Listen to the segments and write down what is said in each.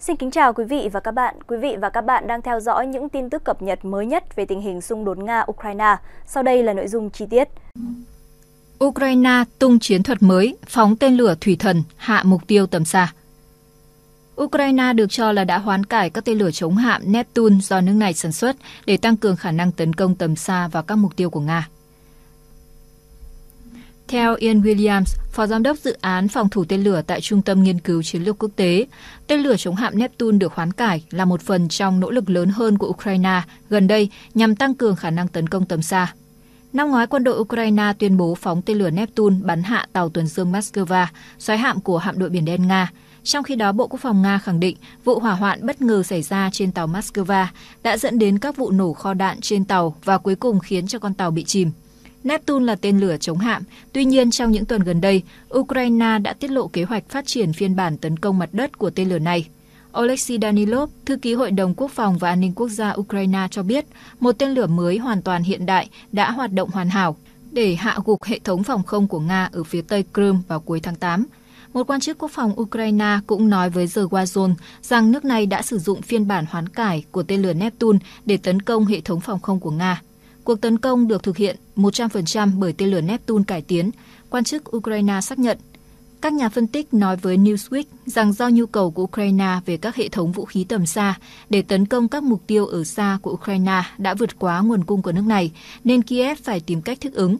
Xin kính chào quý vị và các bạn. Quý vị và các bạn đang theo dõi những tin tức cập nhật mới nhất về tình hình xung đột Nga-Ukraine. Sau đây là nội dung chi tiết. Ukraine tung chiến thuật mới, phóng tên lửa thủy thần, hạ mục tiêu tầm xa. Ukraine được cho là đã hoán cải các tên lửa chống hạm Neptune do nước này sản xuất để tăng cường khả năng tấn công tầm xa vào các mục tiêu của Nga. Theo Ian Williams, phó giám đốc dự án phòng thủ tên lửa tại Trung tâm Nghiên cứu Chiến lược Quốc tế, tên lửa chống hạm Neptune được hoán cải là một phần trong nỗ lực lớn hơn của Ukraine gần đây nhằm tăng cường khả năng tấn công tầm xa. Năm ngoái, quân đội Ukraine tuyên bố phóng tên lửa Neptune bắn hạ tàu tuần dương Moscow, xoáy hạm của hạm đội Biển Đen Nga. Trong khi đó, Bộ Quốc phòng Nga khẳng định vụ hỏa hoạn bất ngờ xảy ra trên tàu Moscow đã dẫn đến các vụ nổ kho đạn trên tàu và cuối cùng khiến cho con tàu bị chìm. Neptune là tên lửa chống hạm. Tuy nhiên, trong những tuần gần đây, Ukraine đã tiết lộ kế hoạch phát triển phiên bản tấn công mặt đất của tên lửa này. Oleksiy Danilov, thư ký Hội đồng Quốc phòng và An ninh Quốc gia Ukraine cho biết, một tên lửa mới hoàn toàn hiện đại đã hoạt động hoàn hảo để hạ gục hệ thống phòng không của Nga ở phía tây Crimea vào cuối tháng 8. Một quan chức quốc phòng Ukraine cũng nói với The Guardian rằng nước này đã sử dụng phiên bản hoán cải của tên lửa Neptune để tấn công hệ thống phòng không của Nga. Cuộc tấn công được thực hiện 100% bởi tên lửa Neptune cải tiến, quan chức Ukraine xác nhận. Các nhà phân tích nói với Newsweek rằng do nhu cầu của Ukraine về các hệ thống vũ khí tầm xa để tấn công các mục tiêu ở xa của Ukraine đã vượt quá nguồn cung của nước này, nên Kiev phải tìm cách thích ứng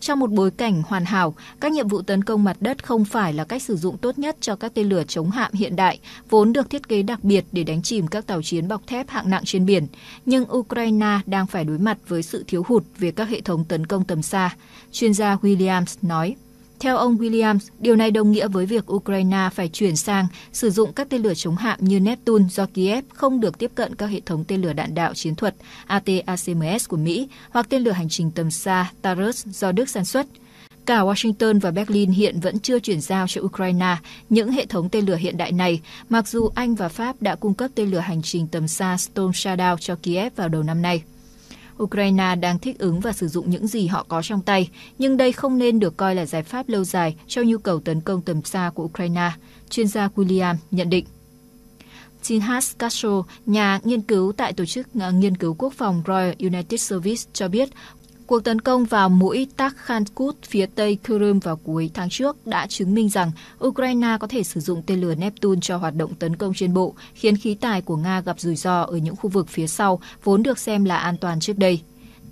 trong một bối cảnh hoàn hảo, các nhiệm vụ tấn công mặt đất không phải là cách sử dụng tốt nhất cho các tên lửa chống hạm hiện đại, vốn được thiết kế đặc biệt để đánh chìm các tàu chiến bọc thép hạng nặng trên biển. Nhưng Ukraine đang phải đối mặt với sự thiếu hụt về các hệ thống tấn công tầm xa. Chuyên gia Williams nói. Theo ông Williams, điều này đồng nghĩa với việc Ukraine phải chuyển sang sử dụng các tên lửa chống hạm như Neptune do Kiev không được tiếp cận các hệ thống tên lửa đạn đạo chiến thuật ATACMS của Mỹ hoặc tên lửa hành trình tầm xa Taurus do Đức sản xuất. Cả Washington và Berlin hiện vẫn chưa chuyển giao cho Ukraine những hệ thống tên lửa hiện đại này, mặc dù Anh và Pháp đã cung cấp tên lửa hành trình tầm xa Storm Shadow cho Kiev vào đầu năm nay. Ukraine đang thích ứng và sử dụng những gì họ có trong tay, nhưng đây không nên được coi là giải pháp lâu dài cho nhu cầu tấn công tầm xa của Ukraine, chuyên gia William nhận định. Tinhas Castro, nhà nghiên cứu tại tổ chức nghiên cứu quốc phòng Royal United Service cho biết Cuộc tấn công vào mũi Takhankut phía tây Crimea vào cuối tháng trước đã chứng minh rằng Ukraine có thể sử dụng tên lửa Neptune cho hoạt động tấn công trên bộ, khiến khí tài của Nga gặp rủi ro ở những khu vực phía sau vốn được xem là an toàn trước đây.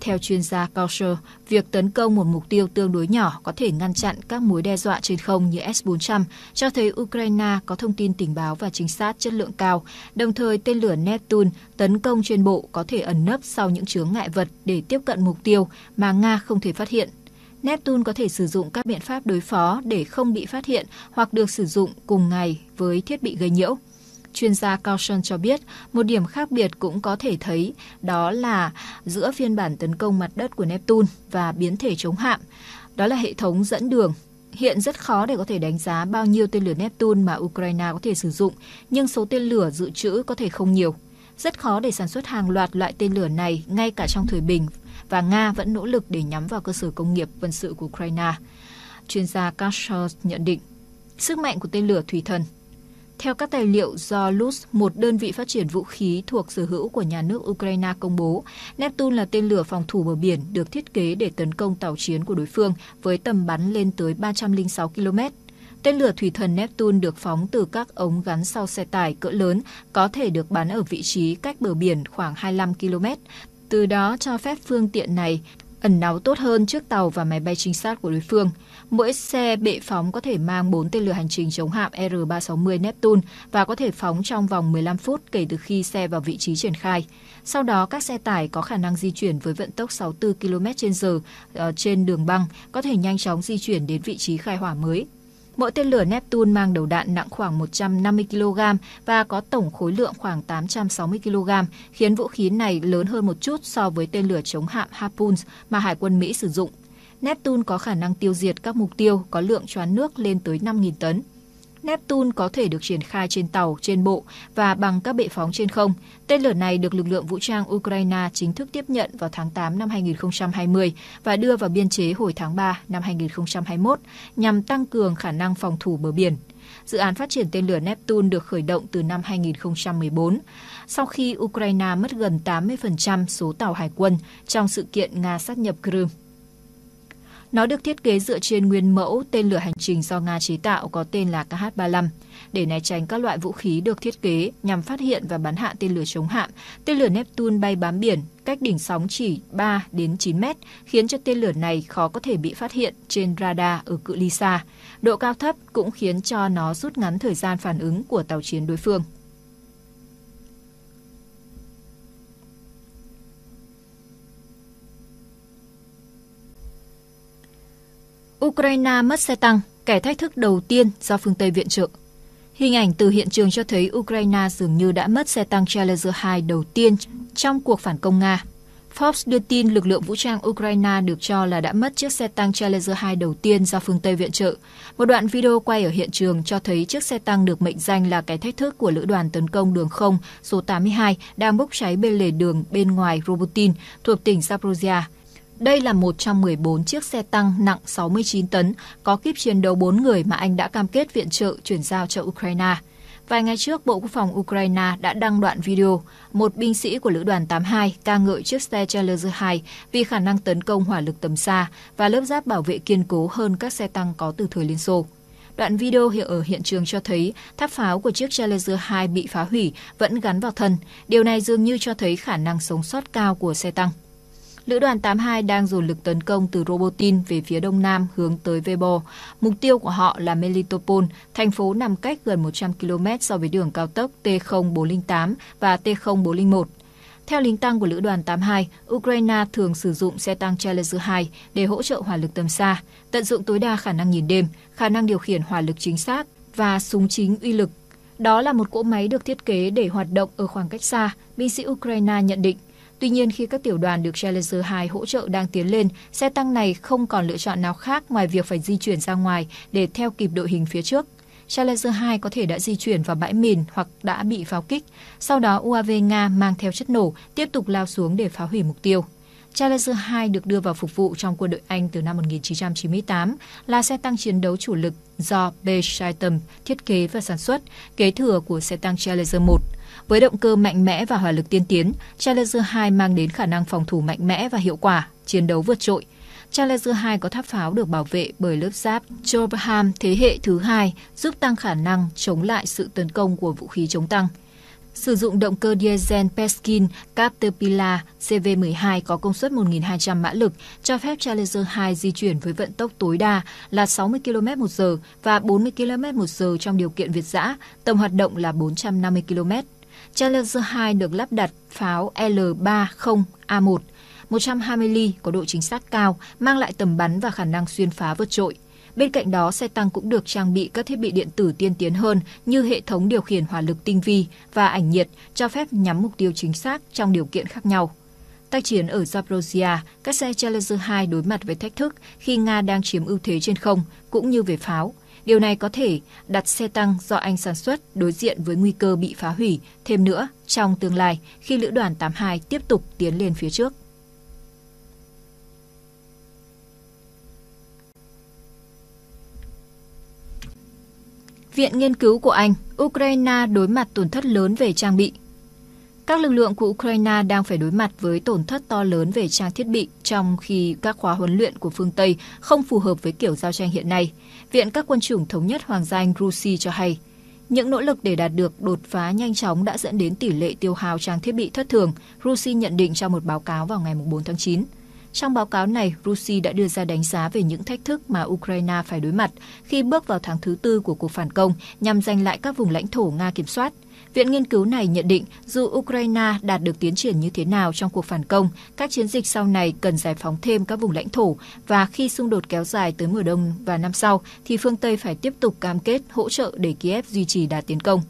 Theo chuyên gia Coucher, việc tấn công một mục tiêu tương đối nhỏ có thể ngăn chặn các mối đe dọa trên không như S-400, cho thấy Ukraine có thông tin tình báo và trinh sát chất lượng cao. Đồng thời, tên lửa Neptune tấn công trên bộ có thể ẩn nấp sau những chướng ngại vật để tiếp cận mục tiêu mà Nga không thể phát hiện. Neptune có thể sử dụng các biện pháp đối phó để không bị phát hiện hoặc được sử dụng cùng ngày với thiết bị gây nhiễu. Chuyên gia Caution cho biết, một điểm khác biệt cũng có thể thấy đó là giữa phiên bản tấn công mặt đất của Neptune và biến thể chống hạm. Đó là hệ thống dẫn đường Hiện rất khó để có thể đánh giá bao nhiêu tên lửa Neptune mà Ukraine có thể sử dụng, nhưng số tên lửa dự trữ có thể không nhiều. Rất khó để sản xuất hàng loạt loại tên lửa này ngay cả trong thời bình, và Nga vẫn nỗ lực để nhắm vào cơ sở công nghiệp quân sự của Ukraine. Chuyên gia Kasher nhận định, sức mạnh của tên lửa thủy thần theo các tài liệu do Luz, một đơn vị phát triển vũ khí thuộc sở hữu của nhà nước Ukraine công bố, Neptune là tên lửa phòng thủ bờ biển được thiết kế để tấn công tàu chiến của đối phương với tầm bắn lên tới 306 km. Tên lửa thủy thần Neptune được phóng từ các ống gắn sau xe tải cỡ lớn, có thể được bắn ở vị trí cách bờ biển khoảng 25 km, từ đó cho phép phương tiện này ẩn náu tốt hơn trước tàu và máy bay trinh sát của đối phương. Mỗi xe bệ phóng có thể mang 4 tên lửa hành trình chống hạm R-360 Neptune và có thể phóng trong vòng 15 phút kể từ khi xe vào vị trí triển khai. Sau đó, các xe tải có khả năng di chuyển với vận tốc 64 km/h ờ, trên đường băng có thể nhanh chóng di chuyển đến vị trí khai hỏa mới. Mỗi tên lửa Neptune mang đầu đạn nặng khoảng 150 kg và có tổng khối lượng khoảng 860 kg, khiến vũ khí này lớn hơn một chút so với tên lửa chống hạm Harpoons mà Hải quân Mỹ sử dụng. Neptune có khả năng tiêu diệt các mục tiêu có lượng choán nước lên tới 5.000 tấn. Neptune có thể được triển khai trên tàu, trên bộ và bằng các bệ phóng trên không. Tên lửa này được lực lượng vũ trang Ukraine chính thức tiếp nhận vào tháng 8 năm 2020 và đưa vào biên chế hồi tháng 3 năm 2021 nhằm tăng cường khả năng phòng thủ bờ biển. Dự án phát triển tên lửa Neptune được khởi động từ năm 2014, sau khi Ukraine mất gần 80% số tàu hải quân trong sự kiện Nga sát nhập Crimea. Nó được thiết kế dựa trên nguyên mẫu tên lửa hành trình do Nga chế tạo có tên là KH-35 để né tránh các loại vũ khí được thiết kế nhằm phát hiện và bắn hạ tên lửa chống hạm. Tên lửa Neptune bay bám biển cách đỉnh sóng chỉ 3 đến 9 mét, khiến cho tên lửa này khó có thể bị phát hiện trên radar ở cự ly xa. Độ cao thấp cũng khiến cho nó rút ngắn thời gian phản ứng của tàu chiến đối phương. Ukraine mất xe tăng, kẻ thách thức đầu tiên do phương Tây viện trợ. Hình ảnh từ hiện trường cho thấy Ukraine dường như đã mất xe tăng Challenger 2 đầu tiên trong cuộc phản công Nga. Forbes đưa tin lực lượng vũ trang Ukraine được cho là đã mất chiếc xe tăng Challenger 2 đầu tiên do phương Tây viện trợ. Một đoạn video quay ở hiện trường cho thấy chiếc xe tăng được mệnh danh là cái thách thức của lữ đoàn tấn công đường không số 82 đang bốc cháy bên lề đường bên ngoài Robotin thuộc tỉnh Zaporizhia. Đây là một trong 14 chiếc xe tăng nặng 69 tấn có kíp chiến đấu 4 người mà Anh đã cam kết viện trợ chuyển giao cho Ukraine. Vài ngày trước, Bộ Quốc phòng Ukraine đã đăng đoạn video một binh sĩ của Lữ đoàn 82 ca ngợi chiếc xe Challenger 2 vì khả năng tấn công hỏa lực tầm xa và lớp giáp bảo vệ kiên cố hơn các xe tăng có từ thời Liên Xô. Đoạn video hiện ở hiện trường cho thấy tháp pháo của chiếc Challenger 2 bị phá hủy vẫn gắn vào thân. Điều này dường như cho thấy khả năng sống sót cao của xe tăng. Lữ đoàn 82 đang dồn lực tấn công từ Robotin về phía đông nam hướng tới Vebo. Mục tiêu của họ là Melitopol, thành phố nằm cách gần 100 km so với đường cao tốc T0408 và T0401. Theo lính tăng của Lữ đoàn 82, Ukraine thường sử dụng xe tăng Challenger 2 để hỗ trợ hỏa lực tầm xa, tận dụng tối đa khả năng nhìn đêm, khả năng điều khiển hỏa lực chính xác và súng chính uy lực. Đó là một cỗ máy được thiết kế để hoạt động ở khoảng cách xa, binh sĩ Ukraine nhận định. Tuy nhiên, khi các tiểu đoàn được Challenger 2 hỗ trợ đang tiến lên, xe tăng này không còn lựa chọn nào khác ngoài việc phải di chuyển ra ngoài để theo kịp đội hình phía trước. Challenger 2 có thể đã di chuyển vào bãi mìn hoặc đã bị pháo kích. Sau đó, UAV Nga mang theo chất nổ tiếp tục lao xuống để phá hủy mục tiêu. Challenger 2 được đưa vào phục vụ trong quân đội Anh từ năm 1998, là xe tăng chiến đấu chủ lực do Bechaitem thiết kế và sản xuất, kế thừa của xe tăng Challenger 1. Với động cơ mạnh mẽ và hỏa lực tiên tiến, Challenger 2 mang đến khả năng phòng thủ mạnh mẽ và hiệu quả, chiến đấu vượt trội. Challenger 2 có tháp pháo được bảo vệ bởi lớp giáp Chobham thế hệ thứ hai, giúp tăng khả năng chống lại sự tấn công của vũ khí chống tăng. Sử dụng động cơ diesel Peskin Caterpillar CV12 có công suất 1.200 mã lực, cho phép Challenger 2 di chuyển với vận tốc tối đa là 60 km h và 40 km h trong điều kiện việt dã, tầm hoạt động là 450 km. Challenger 2 được lắp đặt pháo L-30A1 120 ly có độ chính xác cao, mang lại tầm bắn và khả năng xuyên phá vượt trội. Bên cạnh đó, xe tăng cũng được trang bị các thiết bị điện tử tiên tiến hơn như hệ thống điều khiển hỏa lực tinh vi và ảnh nhiệt cho phép nhắm mục tiêu chính xác trong điều kiện khác nhau. Tác chiến ở Zaporozhia, các xe Challenger 2 đối mặt với thách thức khi Nga đang chiếm ưu thế trên không, cũng như về pháo. Điều này có thể đặt xe tăng do Anh sản xuất đối diện với nguy cơ bị phá hủy thêm nữa trong tương lai khi lữ đoàn 82 tiếp tục tiến lên phía trước. Viện nghiên cứu của Anh, Ukraine đối mặt tổn thất lớn về trang bị, các lực lượng của Ukraine đang phải đối mặt với tổn thất to lớn về trang thiết bị trong khi các khóa huấn luyện của phương Tây không phù hợp với kiểu giao tranh hiện nay, Viện các quân chủng thống nhất Hoàng gia Anh Grusi cho hay. Những nỗ lực để đạt được đột phá nhanh chóng đã dẫn đến tỷ lệ tiêu hao trang thiết bị thất thường, Rusi nhận định trong một báo cáo vào ngày 4 tháng 9. Trong báo cáo này, Rusi đã đưa ra đánh giá về những thách thức mà Ukraine phải đối mặt khi bước vào tháng thứ tư của cuộc phản công nhằm giành lại các vùng lãnh thổ Nga kiểm soát – Viện nghiên cứu này nhận định dù Ukraine đạt được tiến triển như thế nào trong cuộc phản công, các chiến dịch sau này cần giải phóng thêm các vùng lãnh thổ và khi xung đột kéo dài tới mùa đông và năm sau thì phương Tây phải tiếp tục cam kết hỗ trợ để Kiev duy trì đà tiến công.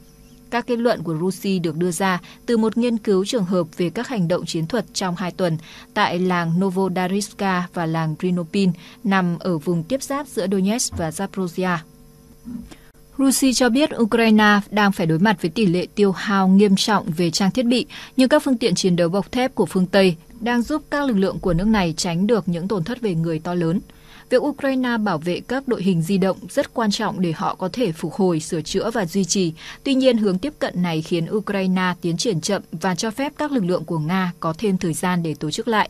Các kết luận của Rusi được đưa ra từ một nghiên cứu trường hợp về các hành động chiến thuật trong hai tuần tại làng Novodariska và làng Rhinopin nằm ở vùng tiếp giáp giữa Donetsk và Zaporozhia. Rusi cho biết Ukraine đang phải đối mặt với tỷ lệ tiêu hao nghiêm trọng về trang thiết bị, nhưng các phương tiện chiến đấu bọc thép của phương Tây đang giúp các lực lượng của nước này tránh được những tổn thất về người to lớn. Việc Ukraine bảo vệ các đội hình di động rất quan trọng để họ có thể phục hồi, sửa chữa và duy trì. Tuy nhiên, hướng tiếp cận này khiến Ukraine tiến triển chậm và cho phép các lực lượng của Nga có thêm thời gian để tổ chức lại.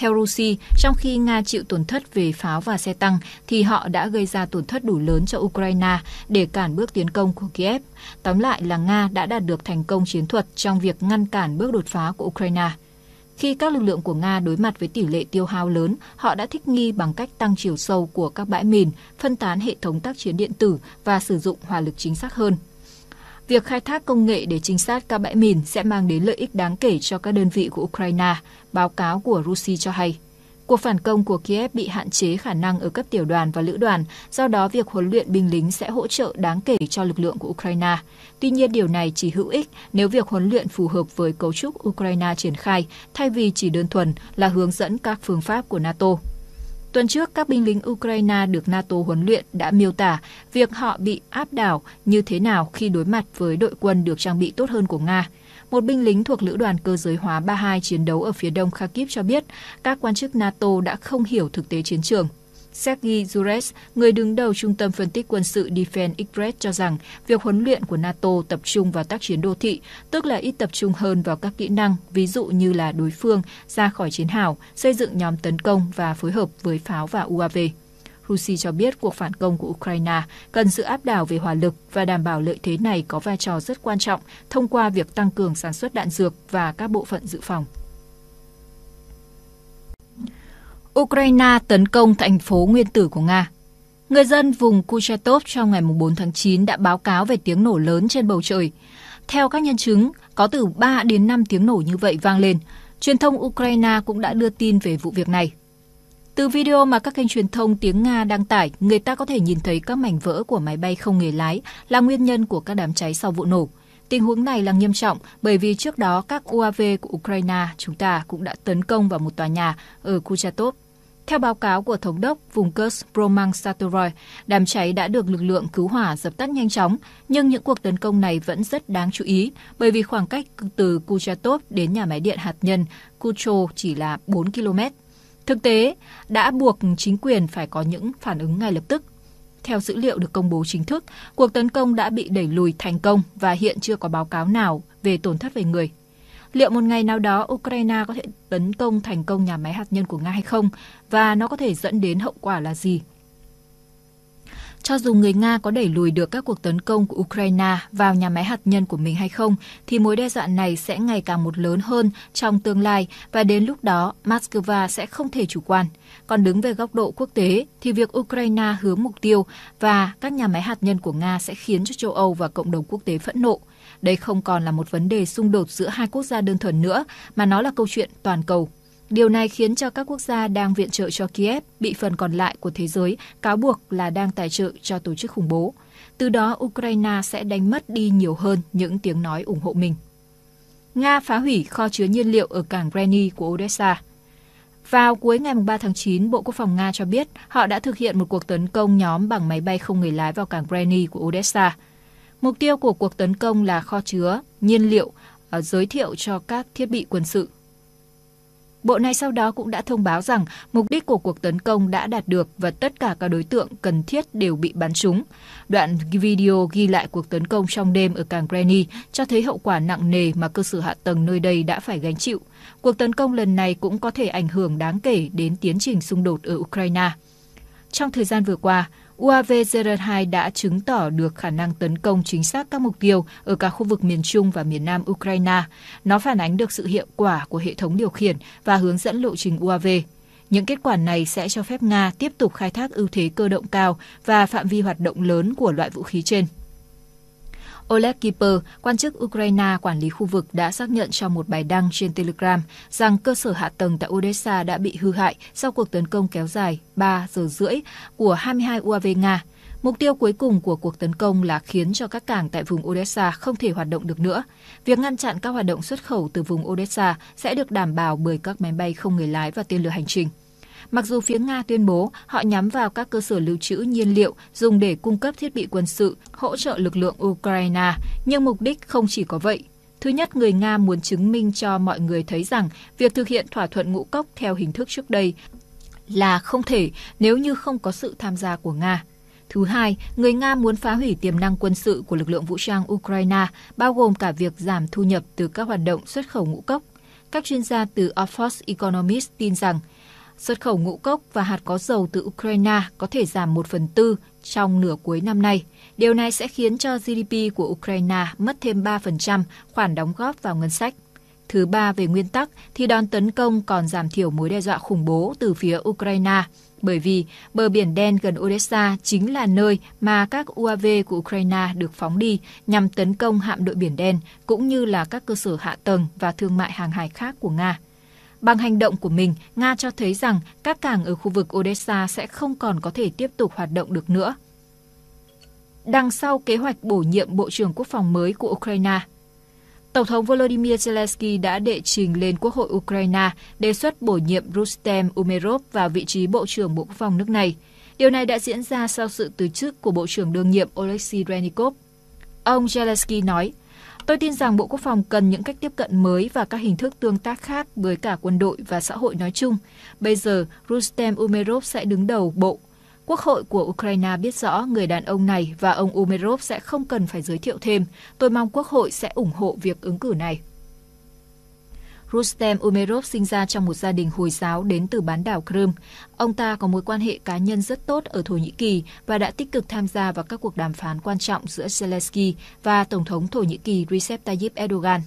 Theo Rusi, trong khi Nga chịu tổn thất về pháo và xe tăng, thì họ đã gây ra tổn thất đủ lớn cho Ukraine để cản bước tiến công của Kiev. Tóm lại là Nga đã đạt được thành công chiến thuật trong việc ngăn cản bước đột phá của Ukraine. Khi các lực lượng của Nga đối mặt với tỷ lệ tiêu hao lớn, họ đã thích nghi bằng cách tăng chiều sâu của các bãi mìn, phân tán hệ thống tác chiến điện tử và sử dụng hỏa lực chính xác hơn. Việc khai thác công nghệ để trinh sát các bãi mìn sẽ mang đến lợi ích đáng kể cho các đơn vị của Ukraine, báo cáo của Rusi cho hay. Cuộc phản công của Kiev bị hạn chế khả năng ở cấp tiểu đoàn và lữ đoàn, do đó việc huấn luyện binh lính sẽ hỗ trợ đáng kể cho lực lượng của Ukraine. Tuy nhiên điều này chỉ hữu ích nếu việc huấn luyện phù hợp với cấu trúc Ukraine triển khai, thay vì chỉ đơn thuần là hướng dẫn các phương pháp của NATO. Tuần trước, các binh lính Ukraine được NATO huấn luyện đã miêu tả việc họ bị áp đảo như thế nào khi đối mặt với đội quân được trang bị tốt hơn của Nga. Một binh lính thuộc Lữ đoàn Cơ giới hóa 32 chiến đấu ở phía đông Kharkiv cho biết các quan chức NATO đã không hiểu thực tế chiến trường. Sergei Zurets, người đứng đầu Trung tâm Phân tích Quân sự Defense Express cho rằng việc huấn luyện của NATO tập trung vào tác chiến đô thị, tức là ít tập trung hơn vào các kỹ năng, ví dụ như là đối phương, ra khỏi chiến hào, xây dựng nhóm tấn công và phối hợp với pháo và UAV. Rusi cho biết cuộc phản công của Ukraine cần sự áp đảo về hỏa lực và đảm bảo lợi thế này có vai trò rất quan trọng thông qua việc tăng cường sản xuất đạn dược và các bộ phận dự phòng. Ukraine tấn công thành phố nguyên tử của Nga. Người dân vùng Kuchertov trong ngày 4 tháng 9 đã báo cáo về tiếng nổ lớn trên bầu trời. Theo các nhân chứng, có từ 3 đến 5 tiếng nổ như vậy vang lên. Truyền thông Ukraine cũng đã đưa tin về vụ việc này. Từ video mà các kênh truyền thông tiếng Nga đăng tải, người ta có thể nhìn thấy các mảnh vỡ của máy bay không người lái là nguyên nhân của các đám cháy sau vụ nổ. Tình huống này là nghiêm trọng bởi vì trước đó các UAV của Ukraine chúng ta cũng đã tấn công vào một tòa nhà ở Kuchatov. Theo báo cáo của Thống đốc vùng Kursk Roman Satoroy, đám cháy đã được lực lượng cứu hỏa dập tắt nhanh chóng, nhưng những cuộc tấn công này vẫn rất đáng chú ý bởi vì khoảng cách từ Kuchatov đến nhà máy điện hạt nhân Kucho chỉ là 4 km. Thực tế đã buộc chính quyền phải có những phản ứng ngay lập tức theo dữ liệu được công bố chính thức, cuộc tấn công đã bị đẩy lùi thành công và hiện chưa có báo cáo nào về tổn thất về người. Liệu một ngày nào đó Ukraine có thể tấn công thành công nhà máy hạt nhân của Nga hay không và nó có thể dẫn đến hậu quả là gì? Cho dù người Nga có đẩy lùi được các cuộc tấn công của Ukraine vào nhà máy hạt nhân của mình hay không, thì mối đe dọa này sẽ ngày càng một lớn hơn trong tương lai và đến lúc đó Moscow sẽ không thể chủ quan. Còn đứng về góc độ quốc tế thì việc Ukraine hướng mục tiêu và các nhà máy hạt nhân của Nga sẽ khiến cho châu Âu và cộng đồng quốc tế phẫn nộ. Đây không còn là một vấn đề xung đột giữa hai quốc gia đơn thuần nữa, mà nó là câu chuyện toàn cầu Điều này khiến cho các quốc gia đang viện trợ cho Kiev bị phần còn lại của thế giới cáo buộc là đang tài trợ cho tổ chức khủng bố. Từ đó, Ukraine sẽ đánh mất đi nhiều hơn những tiếng nói ủng hộ mình. Nga phá hủy kho chứa nhiên liệu ở cảng Greni của Odessa. Vào cuối ngày 3 tháng 9, Bộ Quốc phòng Nga cho biết họ đã thực hiện một cuộc tấn công nhóm bằng máy bay không người lái vào cảng Greni của Odessa. Mục tiêu của cuộc tấn công là kho chứa nhiên liệu ờ, giới thiệu cho các thiết bị quân sự Bộ này sau đó cũng đã thông báo rằng mục đích của cuộc tấn công đã đạt được và tất cả các đối tượng cần thiết đều bị bắn trúng. Đoạn video ghi lại cuộc tấn công trong đêm ở cảng Granny cho thấy hậu quả nặng nề mà cơ sở hạ tầng nơi đây đã phải gánh chịu. Cuộc tấn công lần này cũng có thể ảnh hưởng đáng kể đến tiến trình xung đột ở Ukraine. Trong thời gian vừa qua, UAV-ZR2 đã chứng tỏ được khả năng tấn công chính xác các mục tiêu ở cả khu vực miền Trung và miền Nam Ukraine. Nó phản ánh được sự hiệu quả của hệ thống điều khiển và hướng dẫn lộ trình UAV. Những kết quả này sẽ cho phép Nga tiếp tục khai thác ưu thế cơ động cao và phạm vi hoạt động lớn của loại vũ khí trên. Oleg Kiper, quan chức Ukraine quản lý khu vực đã xác nhận trong một bài đăng trên Telegram rằng cơ sở hạ tầng tại Odessa đã bị hư hại sau cuộc tấn công kéo dài 3 giờ rưỡi của 22 UAV Nga. Mục tiêu cuối cùng của cuộc tấn công là khiến cho các cảng tại vùng Odessa không thể hoạt động được nữa. Việc ngăn chặn các hoạt động xuất khẩu từ vùng Odessa sẽ được đảm bảo bởi các máy bay không người lái và tên lửa hành trình mặc dù phía Nga tuyên bố họ nhắm vào các cơ sở lưu trữ nhiên liệu dùng để cung cấp thiết bị quân sự, hỗ trợ lực lượng Ukraine, nhưng mục đích không chỉ có vậy. Thứ nhất, người Nga muốn chứng minh cho mọi người thấy rằng việc thực hiện thỏa thuận ngũ cốc theo hình thức trước đây là không thể nếu như không có sự tham gia của Nga. Thứ hai, người Nga muốn phá hủy tiềm năng quân sự của lực lượng vũ trang Ukraine, bao gồm cả việc giảm thu nhập từ các hoạt động xuất khẩu ngũ cốc. Các chuyên gia từ Oxford Economist tin rằng Xuất khẩu ngũ cốc và hạt có dầu từ Ukraine có thể giảm 1 phần tư trong nửa cuối năm nay. Điều này sẽ khiến cho GDP của Ukraine mất thêm 3% khoản đóng góp vào ngân sách. Thứ ba về nguyên tắc thì đòn tấn công còn giảm thiểu mối đe dọa khủng bố từ phía Ukraine, bởi vì bờ biển đen gần Odessa chính là nơi mà các UAV của Ukraine được phóng đi nhằm tấn công hạm đội biển đen cũng như là các cơ sở hạ tầng và thương mại hàng hải khác của Nga. Bằng hành động của mình, Nga cho thấy rằng các cảng ở khu vực Odessa sẽ không còn có thể tiếp tục hoạt động được nữa. Đằng sau kế hoạch bổ nhiệm Bộ trưởng Quốc phòng mới của Ukraine, Tổng thống Volodymyr Zelensky đã đệ trình lên Quốc hội Ukraine đề xuất bổ nhiệm Rustem Umerov vào vị trí Bộ trưởng Bộ Quốc phòng nước này. Điều này đã diễn ra sau sự từ chức của Bộ trưởng đương nhiệm Oleksiy Renikov. Ông Zelensky nói, Tôi tin rằng Bộ Quốc phòng cần những cách tiếp cận mới và các hình thức tương tác khác với cả quân đội và xã hội nói chung. Bây giờ, Rustem Umerov sẽ đứng đầu bộ. Quốc hội của Ukraine biết rõ người đàn ông này và ông Umerov sẽ không cần phải giới thiệu thêm. Tôi mong Quốc hội sẽ ủng hộ việc ứng cử này. Rustem Umerov sinh ra trong một gia đình Hồi giáo đến từ bán đảo Crimea. Ông ta có mối quan hệ cá nhân rất tốt ở Thổ Nhĩ Kỳ và đã tích cực tham gia vào các cuộc đàm phán quan trọng giữa Zelensky và Tổng thống Thổ Nhĩ Kỳ Recep Tayyip Erdogan.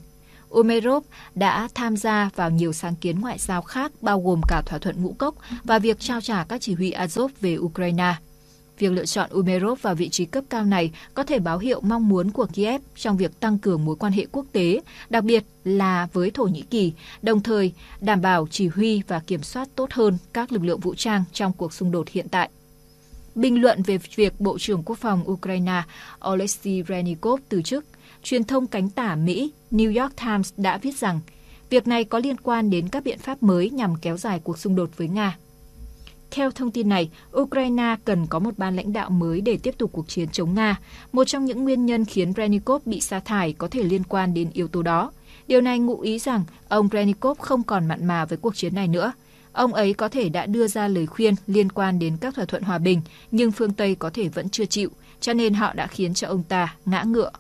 Umerov đã tham gia vào nhiều sáng kiến ngoại giao khác bao gồm cả thỏa thuận ngũ cốc và việc trao trả các chỉ huy Azov về Ukraine. Việc lựa chọn Umerov vào vị trí cấp cao này có thể báo hiệu mong muốn của Kiev trong việc tăng cường mối quan hệ quốc tế, đặc biệt là với Thổ Nhĩ Kỳ, đồng thời đảm bảo chỉ huy và kiểm soát tốt hơn các lực lượng vũ trang trong cuộc xung đột hiện tại. Bình luận về việc Bộ trưởng Quốc phòng Ukraine Oleksiy Renikov từ chức, truyền thông cánh tả Mỹ New York Times đã viết rằng việc này có liên quan đến các biện pháp mới nhằm kéo dài cuộc xung đột với Nga theo thông tin này, Ukraine cần có một ban lãnh đạo mới để tiếp tục cuộc chiến chống Nga. Một trong những nguyên nhân khiến Renikov bị sa thải có thể liên quan đến yếu tố đó. Điều này ngụ ý rằng ông Renikov không còn mặn mà với cuộc chiến này nữa. Ông ấy có thể đã đưa ra lời khuyên liên quan đến các thỏa thuận hòa bình, nhưng phương Tây có thể vẫn chưa chịu, cho nên họ đã khiến cho ông ta ngã ngựa